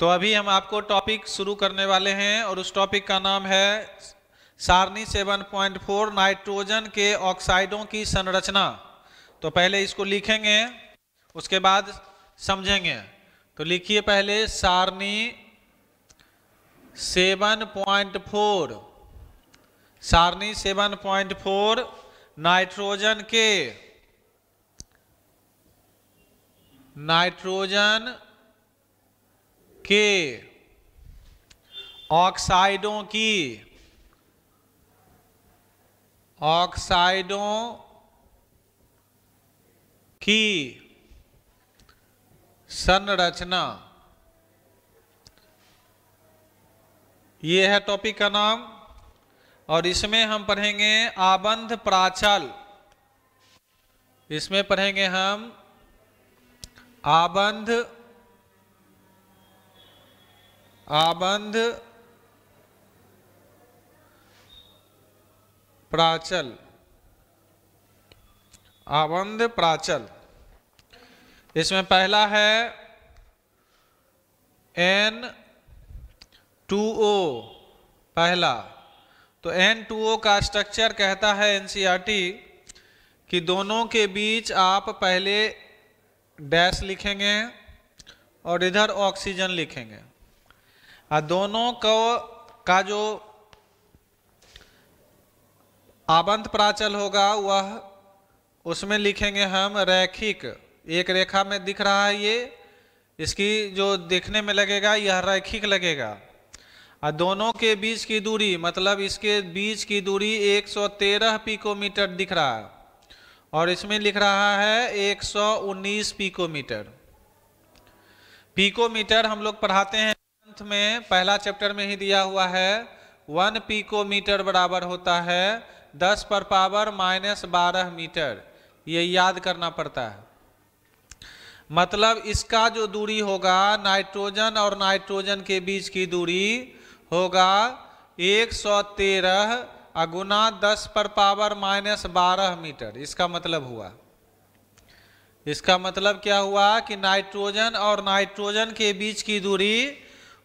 तो अभी हम आपको टॉपिक शुरू करने वाले हैं और उस टॉपिक का नाम है सारनी 7.4 नाइट्रोजन के ऑक्साइडों की संरचना तो पहले इसको लिखेंगे उसके बाद समझेंगे तो लिखिए पहले सारनी 7.4 सारनी 7.4 नाइट्रोजन के नाइट्रोजन के ऑक्साइडों की ऑक्साइडों की संरचना ये है टॉपिक का नाम और इसमें हम पढ़ेंगे आबंध प्राचल इसमें पढ़ेंगे हम आबंध आबंध प्राचल आबंध प्राचल इसमें पहला है एन टू ओ पहला तो एन टू ओ का स्ट्रक्चर कहता है एनसीईआरटी कि दोनों के बीच आप पहले डैश लिखेंगे और इधर ऑक्सीजन लिखेंगे हाँ, दोनों को का जो आबंत प्राचल होगा वह उसमें लिखेंगे हम रैखिक एक रेखा में दिख रहा है ये इसकी जो देखने में लगेगा यह रैखिक लगेगा और हाँ, दोनों के बीच की दूरी मतलब इसके बीच की दूरी 113 पिकोमीटर दिख रहा है और इसमें लिख रहा है 119 पिकोमीटर पिकोमीटर हम लोग पढ़ाते हैं फिफ्थ में पहला चैप्टर में ही दिया हुआ है वन पीकोमीटर बराबर होता है दस पर पावर माइनस बारह मीटर ये याद करना पड़ता है मतलब इसका जो दूरी होगा नाइट्रोजन और नाइट्रोजन के बीच की दूरी होगा एक सौ तेरह अगुना दस पर पावर माइनस बारह मीटर इसका मतलब हुआ इसका मतलब क्या हुआ कि नाइट्रोजन और नाइट्रोजन के बीच की दूरी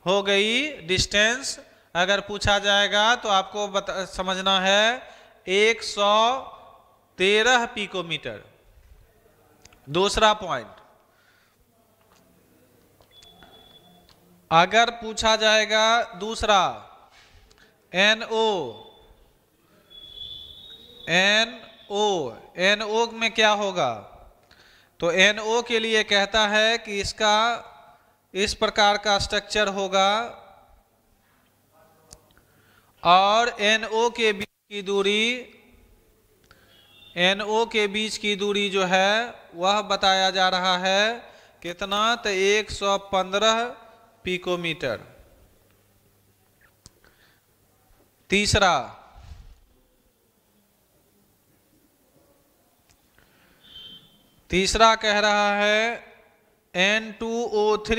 हो गई डिस्टेंस अगर पूछा जाएगा तो आपको बता, समझना है 113 पिकोमीटर दूसरा पॉइंट अगर पूछा जाएगा दूसरा N O N O N O में क्या होगा तो एन ओ के लिए कहता है कि इसका इस प्रकार का स्ट्रक्चर होगा और NO के बीच की दूरी NO के बीच की दूरी जो है वह बताया जा रहा है कितना तो 115 पिकोमीटर तीसरा तीसरा कह रहा है N2O3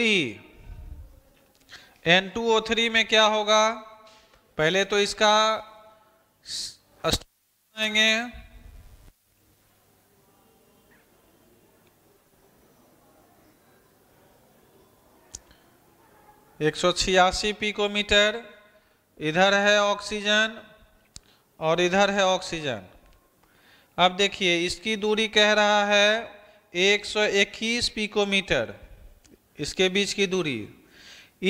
N2O3 में क्या होगा पहले तो इसका बनाएंगे एक सौ छियासी पिकोमीटर इधर है ऑक्सीजन और इधर है ऑक्सीजन अब देखिए इसकी दूरी कह रहा है एक सौ इक्कीस पिकोमीटर इसके बीच की दूरी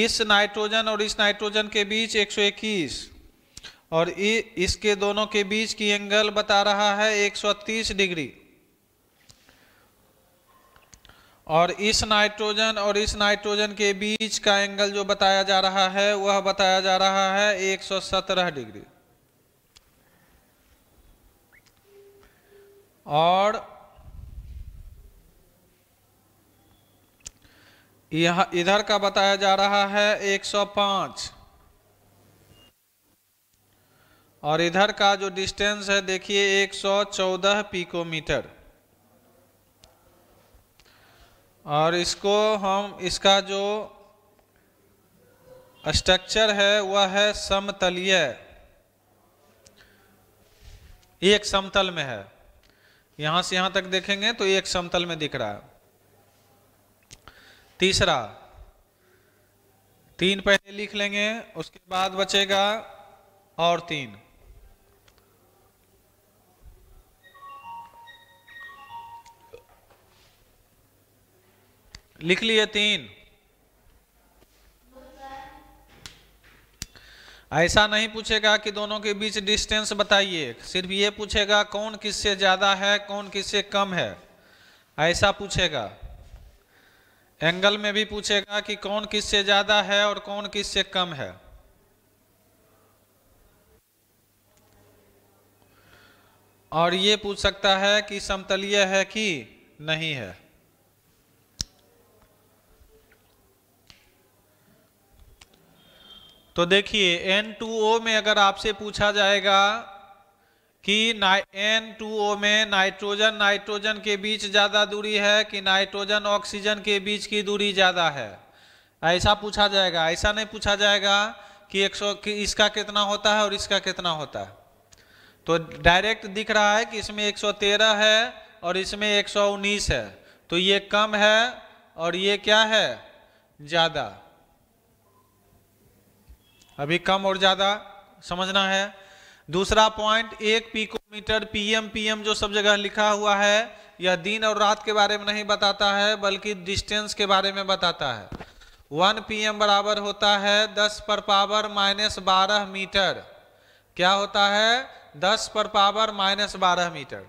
इस नाइट्रोजन और इस नाइट्रोजन के बीच 121 और इसके दोनों के बीच की एंगल बता रहा है 130 डिग्री और इस नाइट्रोजन और इस नाइट्रोजन के बीच का एंगल जो बताया जा रहा है वह बताया जा रहा है 117 डिग्री और यह इधर का बताया जा रहा है 105 और इधर का जो डिस्टेंस है देखिए 114 पिकोमीटर और इसको हम इसका जो स्ट्रक्चर है वह है समतलीय एक समतल में है यहां से यहां तक देखेंगे तो एक समतल में दिख रहा है तीसरा तीन पहले लिख लेंगे उसके बाद बचेगा और तीन लिख लिए तीन ऐसा नहीं पूछेगा कि दोनों के बीच डिस्टेंस बताइए सिर्फ ये पूछेगा कौन किससे ज्यादा है कौन किससे कम है ऐसा पूछेगा एंगल में भी पूछेगा कि कौन किससे ज्यादा है और कौन किससे कम है और ये पूछ सकता है कि समतलीय है कि नहीं है तो देखिए N2O में अगर आपसे पूछा जाएगा कि एन टू ओ में नाइट्रोजन नाइट्रोजन के बीच ज़्यादा दूरी है कि नाइट्रोजन ऑक्सीजन के बीच की दूरी ज़्यादा है ऐसा पूछा जाएगा ऐसा नहीं पूछा जाएगा कि एक कि इसका कितना होता है और इसका कितना होता है तो डायरेक्ट दिख रहा है कि इसमें 113 है और इसमें 119 है तो ये कम है और ये क्या है ज़्यादा अभी कम और ज़्यादा समझना है दूसरा पॉइंट एक पीकोमीटर पीएम पीएम जो सब जगह लिखा हुआ है यह दिन और रात के बारे में नहीं बताता है बल्कि डिस्टेंस के बारे में बताता है वन पीएम बराबर होता है दस पर पावर माइनस बारह मीटर क्या होता है दस पर पावर माइनस बारह मीटर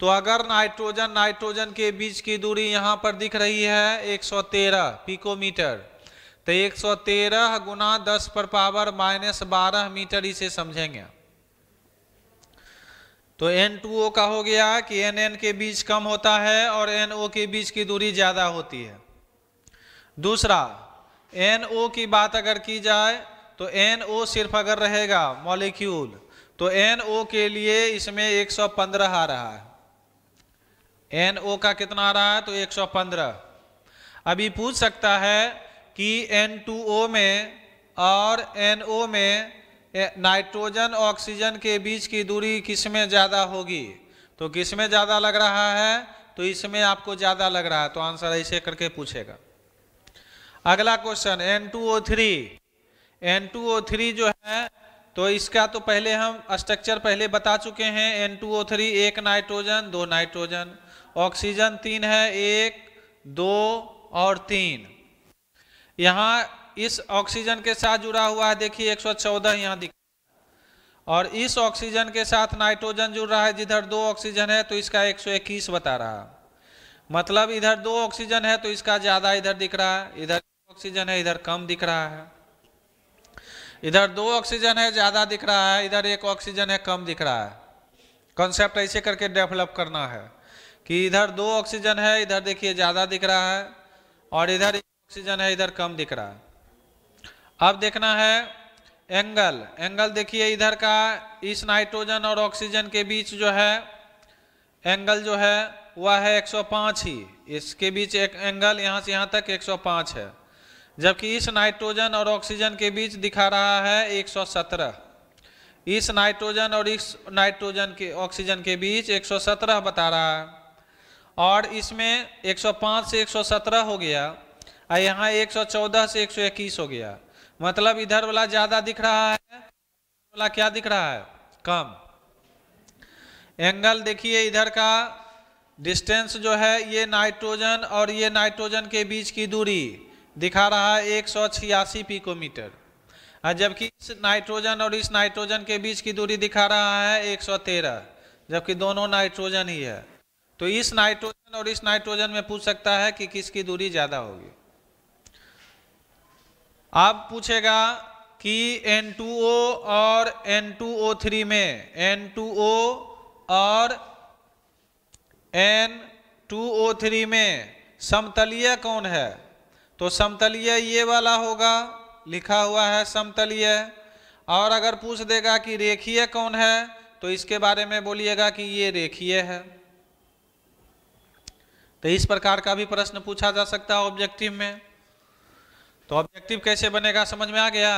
तो अगर नाइट्रोजन नाइट्रोजन के बीच की दूरी यहाँ पर दिख रही है 113 पिकोमीटर तो 113 गुना दस पर पावर माइनस बारह मीटर इसे समझेंगे तो N2O का हो गया कि NN के बीच कम होता है और NO के बीच की दूरी ज़्यादा होती है दूसरा NO की बात अगर की जाए तो NO सिर्फ अगर रहेगा मॉलिक्यूल तो NO के लिए इसमें 115 आ रहा है NO का कितना आ रहा है तो 115 अभी पूछ सकता है कि N2O में और NO में नाइट्रोजन ऑक्सीजन के बीच की दूरी किस में ज़्यादा होगी तो किस में ज़्यादा लग रहा है तो इसमें आपको ज़्यादा लग रहा है तो आंसर ऐसे करके पूछेगा अगला क्वेश्चन N2O3 N2O3 जो है तो इसका तो पहले हम स्ट्रक्चर पहले बता चुके हैं N2O3 एक नाइट्रोजन दो नाइट्रोजन ऑक्सीजन तीन है एक दो और तीन यहाँ इस ऑक्सीजन के साथ जुड़ा हुआ है देखिए 114 सौ यहाँ दिख और इस ऑक्सीजन के साथ नाइट्रोजन जुड़ रहा है जिधर दो ऑक्सीजन है तो इसका 121 बता रहा मतलब इधर दो ऑक्सीजन है तो इसका ज़्यादा इधर दिख रहा है इधर ऑक्सीजन है इधर कम दिख रहा है इधर दो ऑक्सीजन है ज़्यादा दिख रहा है इधर एक ऑक्सीजन है कम दिख रहा है कॉन्सेप्ट ऐसे करके डेवलप करना है कि इधर दो ऑक्सीजन है इधर देखिए ज़्यादा दिख रहा है और इधर ऑक्सीजन है इधर कम दिख रहा है अब देखना है एंगल एंगल देखिए इधर का इस नाइट्रोजन और ऑक्सीजन के बीच जो है एंगल जो है वह है 105 ही इसके बीच एक एंगल यहाँ से यहाँ तक 105 है जबकि इस नाइट्रोजन और ऑक्सीजन के बीच दिखा रहा है 117 इस नाइट्रोजन और इस नाइट्रोजन के ऑक्सीजन के बीच 117 बता रहा है और इसमें 105 से 117 हो गया और यहाँ 114 से 121 हो गया मतलब इधर वाला ज्यादा दिख रहा है वाला क्या दिख रहा है कम एंगल देखिए इधर का डिस्टेंस जो है ये नाइट्रोजन और ये नाइट्रोजन के बीच की दूरी दिखा रहा है एक सौ छियासी पिकोमीटर हाँ, जबकि इस नाइट्रोजन और इस नाइट्रोजन के बीच की दूरी दिखा रहा है 113 जबकि दोनों नाइट्रोजन ही है तो इस नाइट्रोजन और इस नाइट्रोजन में पूछ सकता है कि किसकी दूरी ज़्यादा होगी आप पूछेगा कि N2O और N2O3 में N2O और N2O3 में समतलीय कौन है तो समतलीय ये वाला होगा लिखा हुआ है समतलीय और अगर पूछ देगा कि रेखीय कौन है तो इसके बारे में बोलिएगा कि ये रेखीय है तो इस प्रकार का भी प्रश्न पूछा जा सकता है ऑब्जेक्टिव में तो ऑब्जेक्टिव कैसे बनेगा समझ में आ गया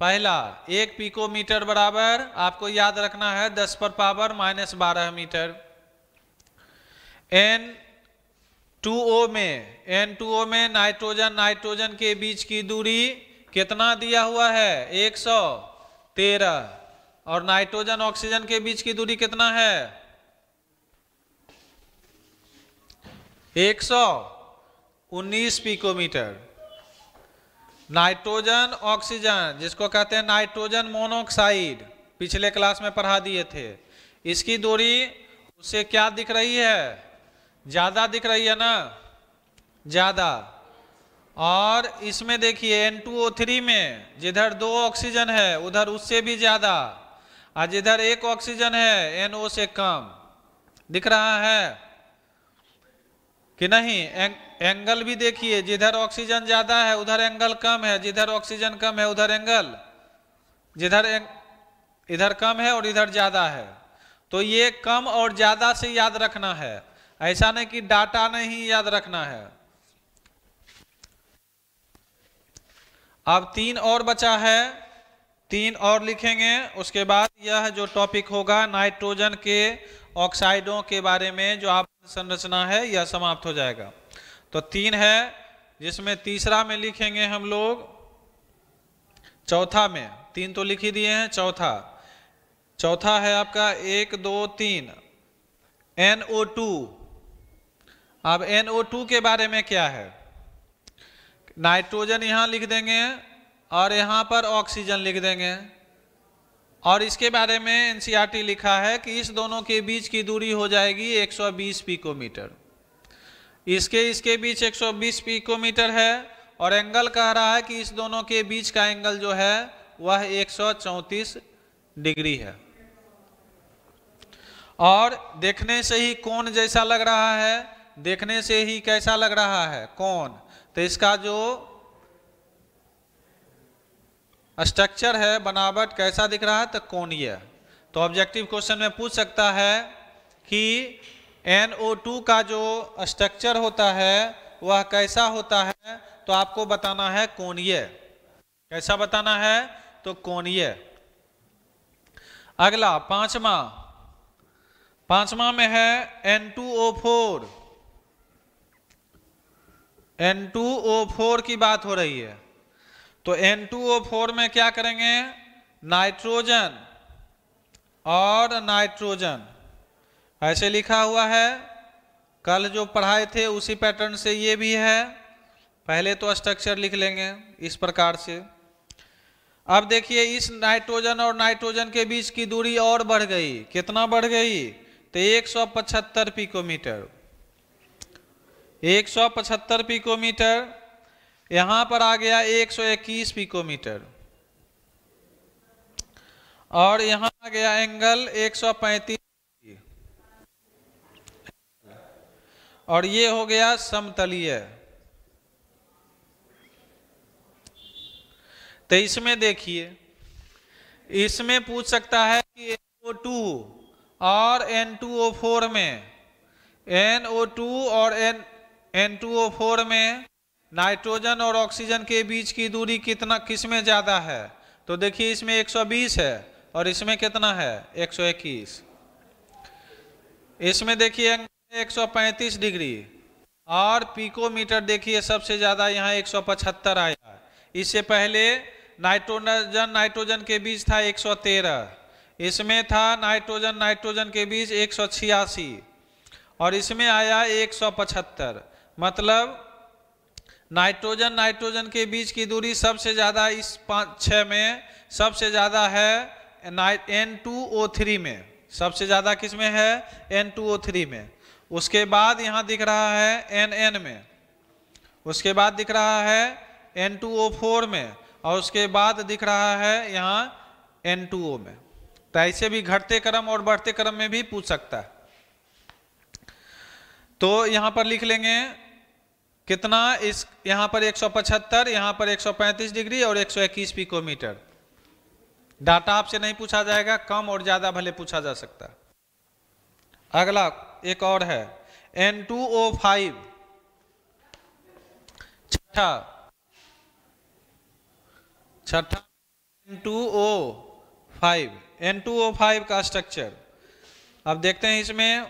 पहला एक पिकोमीटर बराबर आपको याद रखना है दस पर पावर माइनस बारह मीटर एन टू ओ में एन टू ओ में नाइट्रोजन नाइट्रोजन के बीच की दूरी कितना दिया हुआ है एक सौ तेरह और नाइट्रोजन ऑक्सीजन के बीच की दूरी कितना है एक सौ उन्नीस पिकोमीटर नाइट्रोजन ऑक्सीजन जिसको कहते हैं नाइट्रोजन मोनोऑक्साइड पिछले क्लास में पढ़ा दिए थे इसकी दूरी उससे क्या दिख रही है ज़्यादा दिख रही है ना ज़्यादा और इसमें देखिए N2O3 में जिधर दो ऑक्सीजन है उधर उससे भी ज़्यादा और जिधर एक ऑक्सीजन है NO से कम दिख रहा है कि नहीं एंगल भी देखिए जिधर ऑक्सीजन ज्यादा है उधर एंगल कम है जिधर ऑक्सीजन कम है उधर एंगल जिधर एंग, इधर कम है और इधर ज्यादा है तो ये कम और ज्यादा से याद रखना है ऐसा नहीं कि डाटा नहीं याद रखना है अब तीन और बचा है तीन और लिखेंगे उसके बाद यह जो टॉपिक होगा नाइट्रोजन के ऑक्साइडों के बारे में जो आप संरचना है या समाप्त हो जाएगा तो तीन है जिसमें तीसरा में लिखेंगे हम लोग चौथा में तीन तो लिख ही दिए हैं चौथा चौथा है आपका एक दो तीन NO2 टू अब NO2 टू के बारे में क्या है नाइट्रोजन यहां लिख देंगे और यहां पर ऑक्सीजन लिख देंगे और इसके बारे में एनसीईआरटी e लिखा है कि इस दोनों के बीच की दूरी हो जाएगी 120 पिकोमीटर इसके इसके बीच 120 पिकोमीटर है और एंगल कह रहा है कि इस दोनों के बीच का एंगल जो है वह एक डिग्री है और देखने से ही कौन जैसा लग रहा है देखने से ही कैसा लग रहा है कौन तो इसका जो स्ट्रक्चर है बनावट कैसा दिख रहा है तो कोणीय तो ऑब्जेक्टिव क्वेश्चन में पूछ सकता है कि NO2 का जो स्ट्रक्चर होता है वह कैसा होता है तो आपको बताना है कोणीय कैसा बताना है तो कोणीय अगला पांचवा पांचवा में है N2O4 N2O4 की बात हो रही है तो N2O4 में क्या करेंगे नाइट्रोजन और नाइट्रोजन ऐसे लिखा हुआ है कल जो पढ़ाए थे उसी पैटर्न से ये भी है पहले तो स्ट्रक्चर लिख लेंगे इस प्रकार से अब देखिए इस नाइट्रोजन और नाइट्रोजन के बीच की दूरी और बढ़ गई कितना बढ़ गई तो 175 पिकोमीटर 175 पिकोमीटर यहां पर आ गया 121 पिकोमीटर और यहां आ गया एंगल 135 और ये हो गया समतलीय तो इसमें देखिए इसमें पूछ सकता है कि टू और N2O4 में NO2 और N N2O4 में नाइट्रोजन और ऑक्सीजन के बीच की दूरी कितना किसमें ज़्यादा है तो देखिए इसमें 120 है और इसमें कितना है 121 इसमें देखिए 135 डिग्री और पीकोमीटर देखिए सबसे ज़्यादा यहाँ पचहत्तर आया इससे पहले नाइट्रोजन नाइट्रोजन के बीच था 113 इसमें था नाइट्रोजन नाइट्रोजन के बीच एक और इसमें आया एक मतलब नाइट्रोजन नाइट्रोजन के बीच की दूरी सबसे ज़्यादा इस पाँच छः में सबसे ज़्यादा है एन टू ओ थ्री में सबसे ज़्यादा किस में है एन टू ओ थ्री में उसके बाद यहाँ दिख रहा है एन एन में उसके बाद दिख रहा है एन टू ओ फोर में और उसके बाद दिख रहा है यहाँ एन टू ओ में तो ऐसे भी घटते क्रम और बढ़ते क्रम में भी पूछ सकता है तो यहाँ पर लिख लेंगे कितना इस यहां पर 175 यहां पर 135 डिग्री और 121 पिकोमीटर डाटा आपसे नहीं पूछा जाएगा कम और ज्यादा भले पूछा जा सकता अगला एक और है N2O5 छठा छठा N2O5 N2O5 का स्ट्रक्चर अब देखते हैं इसमें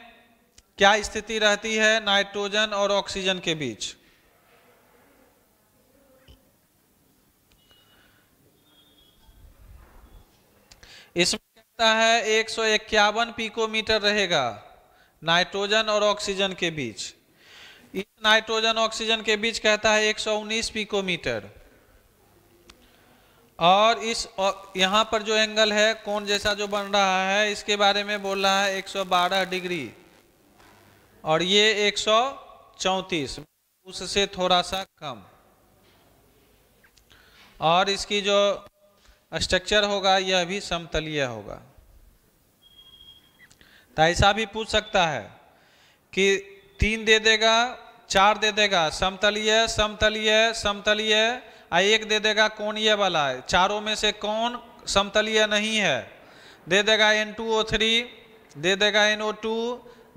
क्या स्थिति रहती है नाइट्रोजन और ऑक्सीजन के बीच इसमें कहता है एक सौ इक्यावन पिकोमीटर रहेगा नाइट्रोजन और ऑक्सीजन के बीच इस नाइट्रोजन ऑक्सीजन के बीच कहता है उन्नीस पिकोमीटर और इस यहाँ पर जो एंगल है कौन जैसा जो बन रहा है इसके बारे में बोल रहा है 112 डिग्री और ये एक उससे थोड़ा सा कम और इसकी जो स्ट्रक्चर होगा यह भी समतलीय होगा तो ऐसा भी पूछ सकता है कि तीन दे देगा चार दे देगा समतलीय समतलीय समतलीय आ एक दे देगा कोणीय वाला है चारों में से कौन समतलीय नहीं है दे देगा एन टू ओ थ्री दे देगा एन ओ टू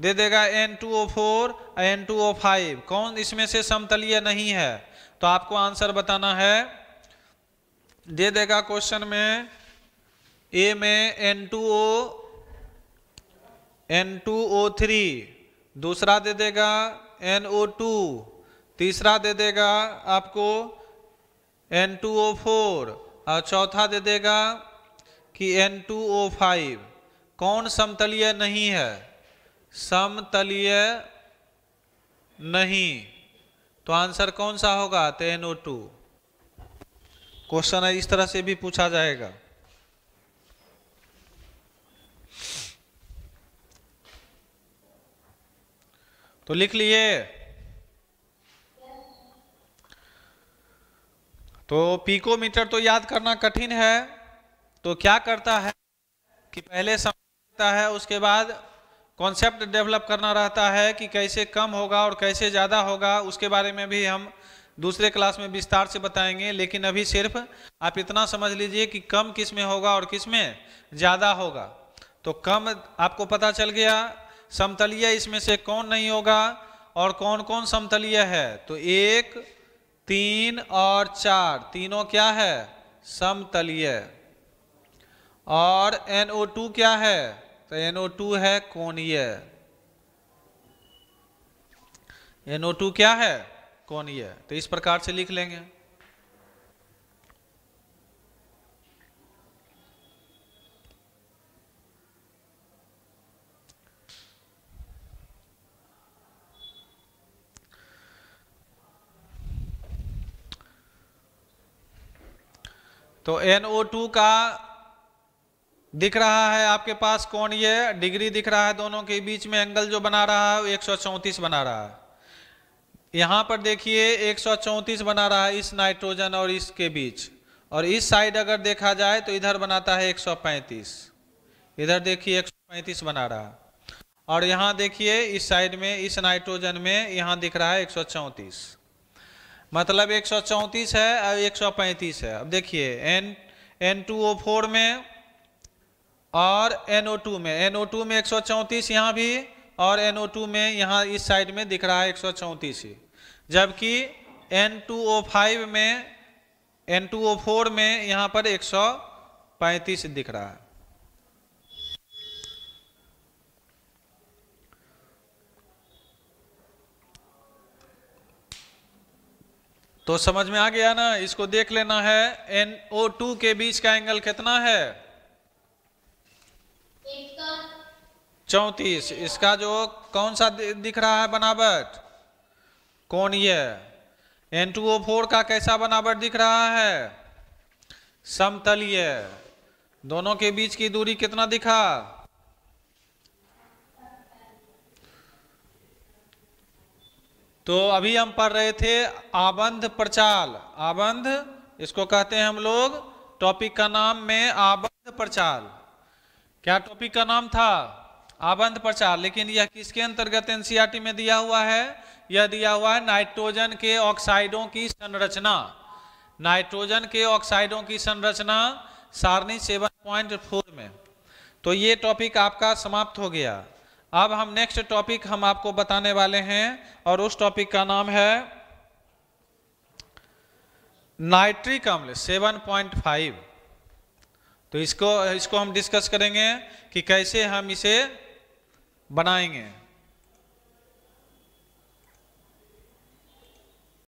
दे देगा N N two two O four O five कौन इसमें से समतलीय नहीं है तो आपको आंसर बताना है दे देगा क्वेश्चन में ए में N two O N two O three दूसरा दे देगा एन ओ टू तीसरा दे देगा आपको एन टू ओ फोर और चौथा दे देगा कि एन टू ओ फाइव कौन समतलीय नहीं है समतलीय नहीं तो आंसर कौन सा होगा तो एन ओ टू क्वेश्चन है इस तरह से भी पूछा जाएगा तो लिख लिए तो पीकोमीटर तो याद करना कठिन है तो क्या करता है कि पहले समझता है उसके बाद कॉन्सेप्ट डेवलप करना रहता है कि कैसे कम होगा और कैसे ज़्यादा होगा उसके बारे में भी हम दूसरे क्लास में विस्तार से बताएंगे लेकिन अभी सिर्फ आप इतना समझ लीजिए कि कम किस में होगा और किस में ज़्यादा होगा तो कम आपको पता चल गया समतलीय इसमें से कौन नहीं होगा और कौन कौन समतलीय है तो एक तीन और चार तीनों क्या है समतलीय और NO2 क्या है तो NO2 है कोणीय NO2 क्या है कौन ये है तो इस प्रकार से लिख लेंगे तो NO2 का दिख रहा है आपके पास कौन ये डिग्री दिख रहा है दोनों के बीच में एंगल जो बना रहा है वो एक बना रहा है यहाँ पर देखिए 134 बना रहा है इस नाइट्रोजन और इसके बीच और इस साइड अगर देखा जाए तो इधर बनाता है 135 इधर देखिए 135 बना रहा और यहाँ देखिए इस साइड में इस नाइट्रोजन में यहाँ दिख रहा है 134 मतलब 134 है और 135 है अब देखिए एन एन में और NO2 में NO2 में 134 यहाँ भी और NO2 में यहाँ इस साइड में दिख रहा है एक जबकि N2O5 में N2O4 में यहाँ पर 135 दिख रहा है तो समझ में आ गया ना इसको देख लेना है NO2 के बीच का एंगल कितना है चौंतीस इसका जो कौन सा दिख रहा है बनावट कौन ये एन टू ओ फोर का कैसा बनावट दिख रहा है समतलीय दोनों के बीच की दूरी कितना दिखा तो अभी हम पढ़ रहे थे आबंध प्रचाल आबंध इसको कहते हैं हम लोग टॉपिक का नाम में आबंध प्रचाल क्या टॉपिक का नाम था आबंध प्रचार लेकिन यह किसके अंतर्गत एनसीईआरटी में दिया हुआ है यह दिया हुआ है नाइट्रोजन के ऑक्साइडों की संरचना नाइट्रोजन के ऑक्साइडों की संरचना सारणी सेवन पॉइंट फोर में तो ये टॉपिक आपका समाप्त हो गया अब हम नेक्स्ट टॉपिक हम आपको बताने वाले हैं और उस टॉपिक का नाम है नाइट्रिक अम्ल 7.5 तो इसको इसको हम डिस्कस करेंगे कि कैसे हम इसे बनाएंगे